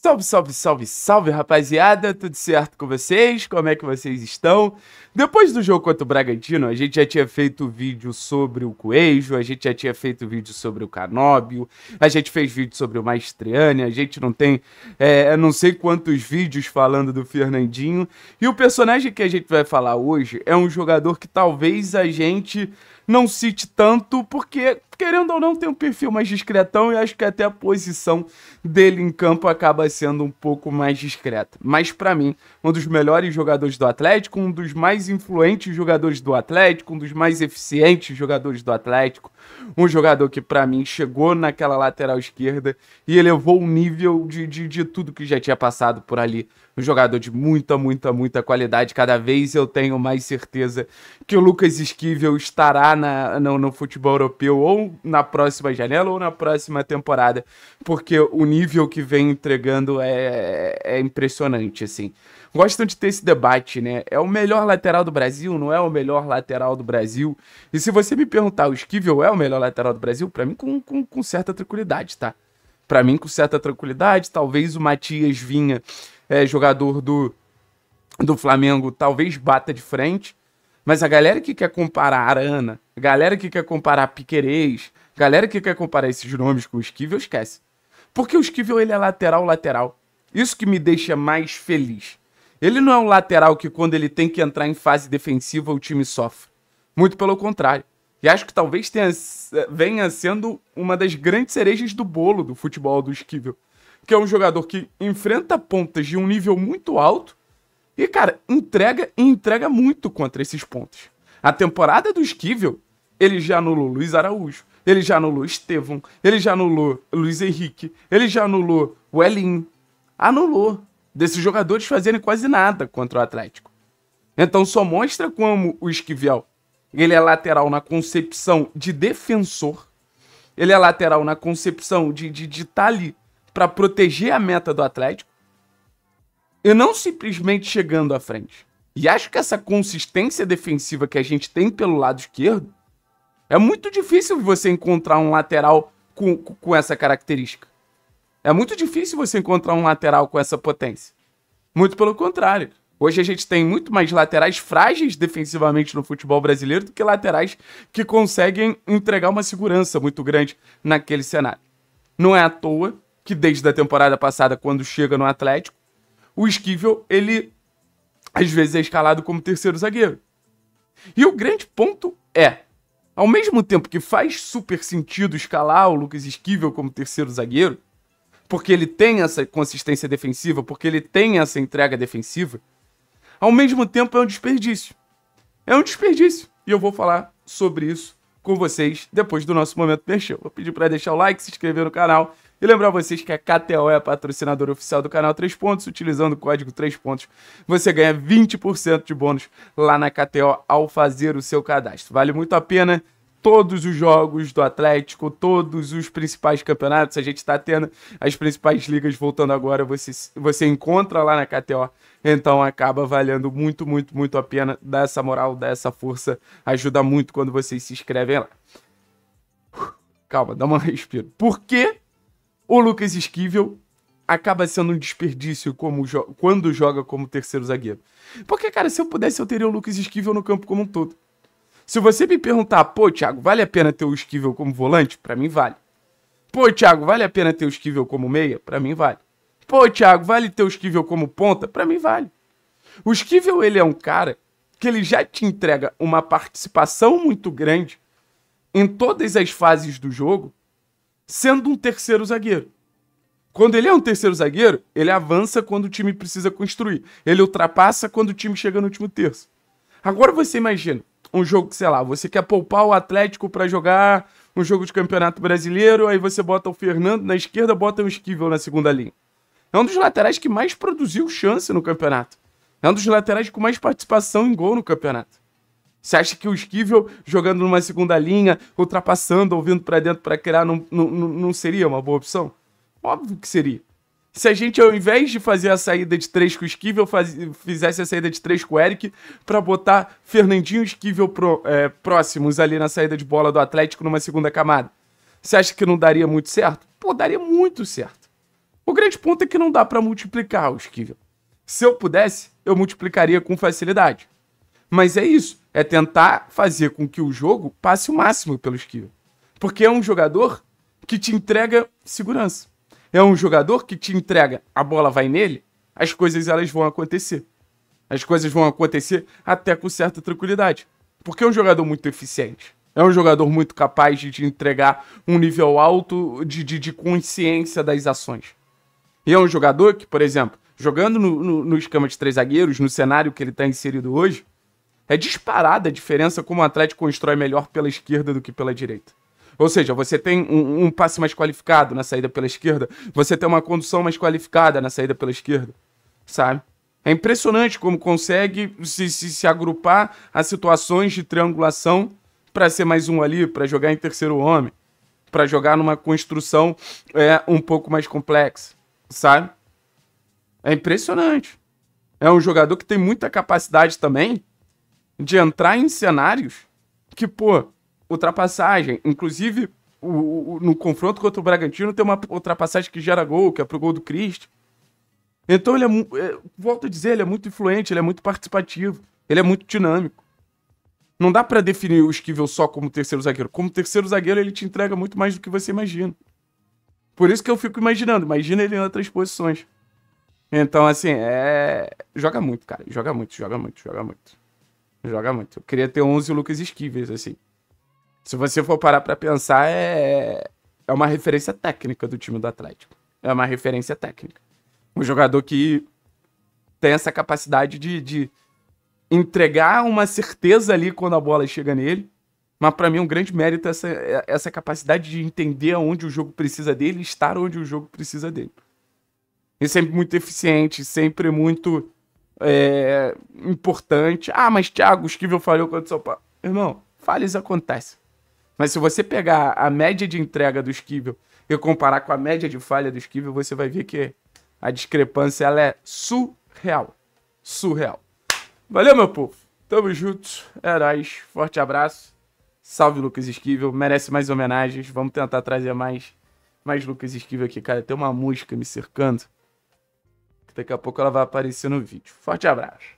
Salve, salve, salve, salve, rapaziada! Tudo certo com vocês? Como é que vocês estão? Depois do jogo contra o Bragantino, a gente já tinha feito vídeo sobre o Coelho, a gente já tinha feito vídeo sobre o Canóbio, a gente fez vídeo sobre o Maestriani, a gente não tem é, não sei quantos vídeos falando do Fernandinho. E o personagem que a gente vai falar hoje é um jogador que talvez a gente não cite tanto, porque, querendo ou não, tem um perfil mais discretão e acho que até a posição dele em campo acaba sendo um pouco mais discreta. Mas, para mim, um dos melhores jogadores do Atlético, um dos mais influentes jogadores do Atlético, um dos mais eficientes jogadores do Atlético, um jogador que, para mim, chegou naquela lateral esquerda e elevou o nível de, de, de tudo que já tinha passado por ali. Um jogador de muita, muita, muita qualidade. Cada vez eu tenho mais certeza que o Lucas Esquivel estará na, no, no, futebol europeu ou na próxima janela ou na próxima temporada, porque o nível que vem entregando é, é impressionante, assim. Gostam de ter esse debate, né? É o melhor lateral do Brasil? Não é o melhor lateral do Brasil? E se você me perguntar, o Esquivel é o melhor lateral do Brasil? Para mim, com, com, com certa tranquilidade, tá? Para mim, com certa tranquilidade. Talvez o Matias Vinha, é, jogador do, do Flamengo, talvez bata de frente. Mas a galera que quer comparar a Arana galera que quer comparar Piquerez, galera que quer comparar esses nomes com o Esquivel, esquece. Porque o Esquivel ele é lateral, lateral. Isso que me deixa mais feliz. Ele não é um lateral que quando ele tem que entrar em fase defensiva o time sofre. Muito pelo contrário. E acho que talvez tenha, eh, venha sendo uma das grandes cerejas do bolo do futebol do Esquivel. Que é um jogador que enfrenta pontas de um nível muito alto e, cara, entrega e entrega muito contra esses pontos. A temporada do Esquivel ele já anulou Luiz Araújo, ele já anulou Estevão, ele já anulou Luiz Henrique, ele já anulou o Anulou desses jogadores fazerem quase nada contra o Atlético. Então só mostra como o Esquivel, ele é lateral na concepção de defensor, ele é lateral na concepção de estar de, de tá ali para proteger a meta do Atlético, e não simplesmente chegando à frente. E acho que essa consistência defensiva que a gente tem pelo lado esquerdo é muito difícil você encontrar um lateral com, com essa característica. É muito difícil você encontrar um lateral com essa potência. Muito pelo contrário. Hoje a gente tem muito mais laterais frágeis defensivamente no futebol brasileiro do que laterais que conseguem entregar uma segurança muito grande naquele cenário. Não é à toa que desde a temporada passada, quando chega no Atlético, o Esquivel, ele às vezes é escalado como terceiro zagueiro. E o grande ponto é, ao mesmo tempo que faz super sentido escalar o Lucas Esquivel como terceiro zagueiro, porque ele tem essa consistência defensiva, porque ele tem essa entrega defensiva, ao mesmo tempo é um desperdício. É um desperdício. E eu vou falar sobre isso com vocês depois do nosso momento mexer. Vou pedir para deixar o like, se inscrever no canal e lembrar vocês que a KTO é a patrocinadora oficial do canal 3 Pontos. Utilizando o código 3 Pontos, você ganha 20% de bônus lá na KTO ao fazer o seu cadastro. Vale muito a pena todos os jogos do Atlético, todos os principais campeonatos. A gente está tendo as principais ligas voltando agora. Você, você encontra lá na KTO. Então acaba valendo muito, muito, muito a pena. Dá essa moral, dá essa força. Ajuda muito quando vocês se inscrevem lá. Calma, dá uma respiro. Por quê? O Lucas Esquivel acaba sendo um desperdício como jo quando joga como terceiro zagueiro. Porque, cara, se eu pudesse, eu teria o Lucas Esquivel no campo como um todo. Se você me perguntar, pô, Thiago, vale a pena ter o Esquivel como volante? Para mim, vale. Pô, Thiago, vale a pena ter o Esquivel como meia? Para mim, vale. Pô, Thiago, vale ter o Esquivel como ponta? Para mim, vale. O Esquivel, ele é um cara que ele já te entrega uma participação muito grande em todas as fases do jogo sendo um terceiro zagueiro. Quando ele é um terceiro zagueiro, ele avança quando o time precisa construir. Ele ultrapassa quando o time chega no último terço. Agora você imagina um jogo que, sei lá, você quer poupar o Atlético para jogar um jogo de campeonato brasileiro, aí você bota o Fernando na esquerda, bota o Esquivel na segunda linha. É um dos laterais que mais produziu chance no campeonato. É um dos laterais com mais participação em gol no campeonato. Você acha que o Esquivel jogando numa segunda linha, ultrapassando, ouvindo para dentro para criar, não, não, não seria uma boa opção? Óbvio que seria. Se a gente, ao invés de fazer a saída de três com o Esquivel, faz, fizesse a saída de três com o Eric, para botar Fernandinho e Esquivel pro, é, próximos ali na saída de bola do Atlético numa segunda camada, você acha que não daria muito certo? Pô, daria muito certo. O grande ponto é que não dá para multiplicar o Esquivel. Se eu pudesse, eu multiplicaria com facilidade. Mas é isso. É tentar fazer com que o jogo passe o máximo pelo esquiva. Porque é um jogador que te entrega segurança. É um jogador que te entrega, a bola vai nele, as coisas elas vão acontecer. As coisas vão acontecer até com certa tranquilidade. Porque é um jogador muito eficiente. É um jogador muito capaz de te entregar um nível alto de, de, de consciência das ações. E é um jogador que, por exemplo, jogando no, no, no esquema de três zagueiros, no cenário que ele está inserido hoje, é disparada a diferença como o Atlético constrói melhor pela esquerda do que pela direita. Ou seja, você tem um, um, passe mais qualificado na saída pela esquerda, você tem uma condução mais qualificada na saída pela esquerda, sabe? É impressionante como consegue se, se, se agrupar a situações de triangulação para ser mais um ali, para jogar em terceiro homem, para jogar numa construção é, um pouco mais complexa, sabe? É impressionante. É um jogador que tem muita capacidade também de entrar em cenários que, pô, ultrapassagem, inclusive o, o, no confronto contra o Bragantino tem uma ultrapassagem que gera gol, que é pro gol do Cristo. Então ele é, é, volto a dizer, ele é muito influente, ele é muito participativo, ele é muito dinâmico. Não dá para definir o Esquivel só como terceiro zagueiro. Como terceiro zagueiro, ele te entrega muito mais do que você imagina. Por isso que eu fico imaginando, imagina ele em outras posições. Então, assim, é. Joga muito, cara. Joga muito, joga muito, joga muito. Joga muito. Eu queria ter 11 Lucas Esquives, assim. Se você for parar pra pensar, é... é uma referência técnica do time do Atlético. É uma referência técnica. Um jogador que tem essa capacidade de, de entregar uma certeza ali quando a bola chega nele. Mas para mim, um grande mérito é essa, é essa capacidade de entender onde o jogo precisa dele e estar onde o jogo precisa dele. E sempre muito eficiente, sempre muito é, importante. Ah, mas Thiago, o Esquivel falhou contra o São Paulo. Irmão, falhas acontecem. Mas se você pegar a média de entrega do Esquivel e comparar com a média de falha do Esquivel, você vai ver que a discrepância ela é surreal. Surreal. Valeu, meu povo. Tamo junto. heróis. Forte abraço. Salve Lucas Esquivel. Merece mais homenagens. Vamos tentar trazer mais, mais Lucas Esquivel aqui, cara. Tem uma música me cercando. Daqui a pouco ela vai aparecer no vídeo. Forte abraço.